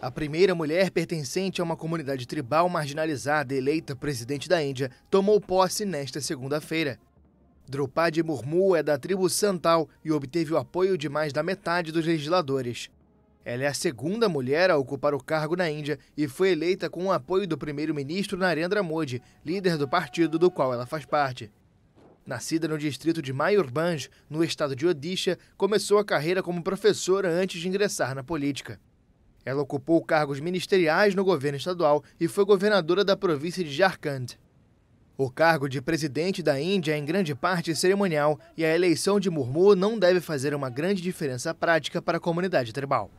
A primeira mulher pertencente a uma comunidade tribal marginalizada eleita presidente da Índia tomou posse nesta segunda-feira. Drupadi Murmu é da tribo Santal e obteve o apoio de mais da metade dos legisladores. Ela é a segunda mulher a ocupar o cargo na Índia e foi eleita com o apoio do primeiro-ministro Narendra Modi, líder do partido do qual ela faz parte. Nascida no distrito de Mayurbanj, no estado de Odisha, começou a carreira como professora antes de ingressar na política. Ela ocupou cargos ministeriais no governo estadual e foi governadora da província de Jharkhand. O cargo de presidente da Índia é em grande parte cerimonial e a eleição de Murmu não deve fazer uma grande diferença prática para a comunidade tribal.